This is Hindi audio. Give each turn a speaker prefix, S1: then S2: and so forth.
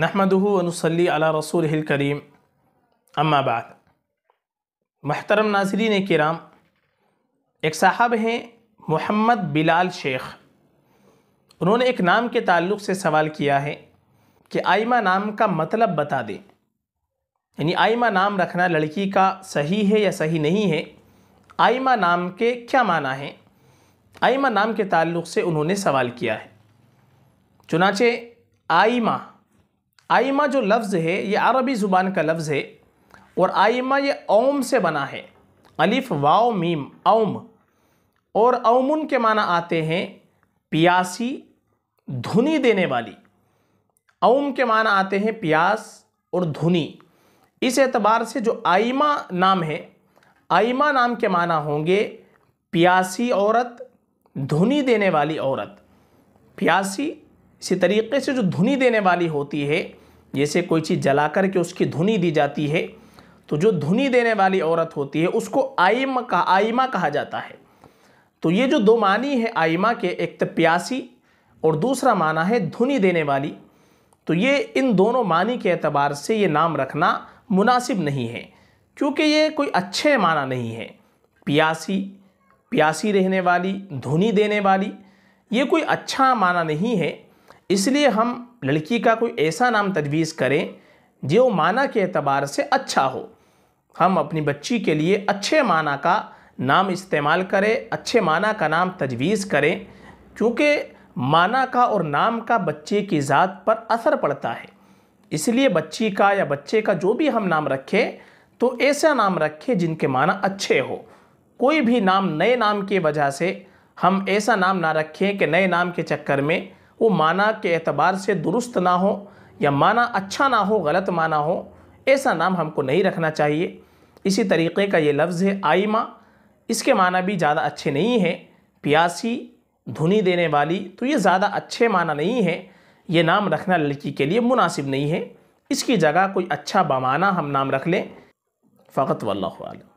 S1: नहमदनसली अला रसूल करीम अम्माबाद महतरम नाजरीन कराम एक साहब हैं मोहम्मद बिलाल शेख उन्होंने एक नाम के ताल्लुक से सवाल किया है कि आइमा नाम का मतलब बता दें यानी आइमा नाम रखना लड़की का सही है या सही नहीं है आइमा नाम के क्या माना है आइमा नाम के ताल्लुक से उन्होंने सवाल किया है चुनाचे आइमा आइमा जो लफ्ज़ है ये अरबी ज़ुबान का लफ्ज़ है और आइमा ये ओम से बना है अलिफ वाओ मीम ओम और ओमुन के माना आते हैं प्यासी धुनी देने वाली ओम के माना आते हैं प्यास और धुनी इस एतबार से जो आइमा नाम है आइमा नाम के माना होंगे प्यासी औरत धुनी देने वाली औरत प्यासी इसी तरीके से जो धुनी देने वाली होती है जैसे कोई चीज़ जला कर के उसकी धुनी दी जाती है तो जो धुनी देने वाली औरत होती है उसको आइम का आइमा कहा जाता है तो ये जो दो मानी है आइमा के एक तो प्यासी और दूसरा माना है धुनी देने वाली तो ये इन दोनों मानी के अतबार से ये नाम रखना मुनासिब नहीं है क्योंकि ये कोई अच्छे माना नहीं है प्यासी प्यासी रहने वाली धुनी देने वाली ये कोई अच्छा माना नहीं है इसलिए हम लड़की का कोई ऐसा नाम तजवीज़ करें जो माना के अतबार से अच्छा हो हम अपनी बच्ची के लिए अच्छे माना का नाम इस्तेमाल करें अच्छे माना का नाम तजवीज़ करें क्योंकि माना का और नाम का बच्चे की ज़ात पर असर पड़ता है इसलिए बच्ची का या बच्चे का जो भी हम नाम रखें तो ऐसा नाम रखें जिनके माना अच्छे हो कोई भी नाम नए नाम की वजह से हम ऐसा नाम ना रखें कि नए नाम के चक्कर में वो माना के एतबार से दुरुस्त ना हो या माना अच्छा ना हो गलत माना हो ऐसा नाम हमको नहीं रखना चाहिए इसी तरीके का ये लफ्ज़ है आइमा इसके माना भी ज़्यादा अच्छे नहीं हैं प्यासी धुनी देने वाली तो ये ज़्यादा अच्छे माना नहीं है ये नाम रखना लड़की के लिए मुनासिब नहीं है इसकी जगह कोई अच्छा बामाना हम नाम रख लें फ़कत वल्लम